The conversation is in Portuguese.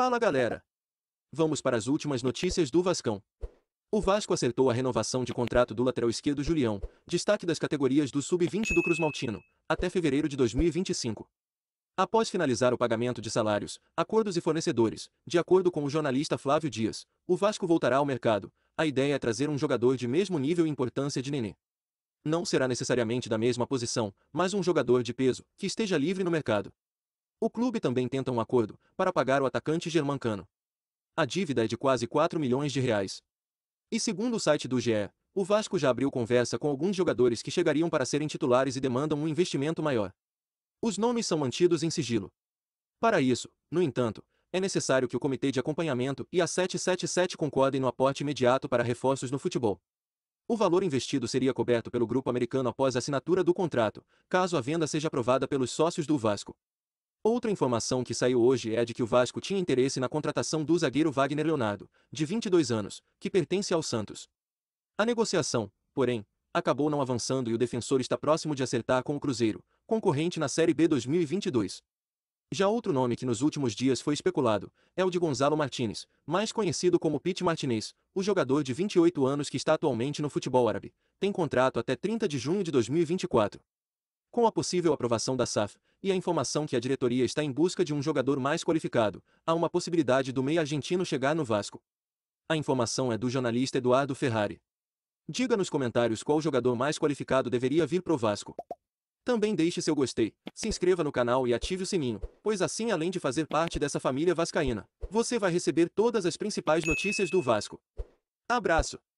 Fala galera! Vamos para as últimas notícias do Vascão. O Vasco acertou a renovação de contrato do lateral esquerdo Julião, destaque das categorias do Sub-20 do Cruzmaltino, até fevereiro de 2025. Após finalizar o pagamento de salários, acordos e fornecedores, de acordo com o jornalista Flávio Dias, o Vasco voltará ao mercado. A ideia é trazer um jogador de mesmo nível e importância de Nenê. Não será necessariamente da mesma posição, mas um jogador de peso, que esteja livre no mercado. O clube também tenta um acordo para pagar o atacante germancano. A dívida é de quase 4 milhões de reais. E segundo o site do GE, o Vasco já abriu conversa com alguns jogadores que chegariam para serem titulares e demandam um investimento maior. Os nomes são mantidos em sigilo. Para isso, no entanto, é necessário que o Comitê de Acompanhamento e a 777 concordem no aporte imediato para reforços no futebol. O valor investido seria coberto pelo grupo americano após a assinatura do contrato, caso a venda seja aprovada pelos sócios do Vasco. Outra informação que saiu hoje é a de que o Vasco tinha interesse na contratação do zagueiro Wagner Leonardo, de 22 anos, que pertence ao Santos. A negociação, porém, acabou não avançando e o defensor está próximo de acertar com o Cruzeiro, concorrente na Série B 2022. Já outro nome que nos últimos dias foi especulado é o de Gonzalo Martinez, mais conhecido como Pete Martinez, o jogador de 28 anos que está atualmente no futebol árabe. Tem contrato até 30 de junho de 2024. Com a possível aprovação da SAF, e a informação que a diretoria está em busca de um jogador mais qualificado, há uma possibilidade do meio argentino chegar no Vasco. A informação é do jornalista Eduardo Ferrari. Diga nos comentários qual jogador mais qualificado deveria vir pro Vasco. Também deixe seu gostei, se inscreva no canal e ative o sininho, pois assim além de fazer parte dessa família vascaína, você vai receber todas as principais notícias do Vasco. Abraço!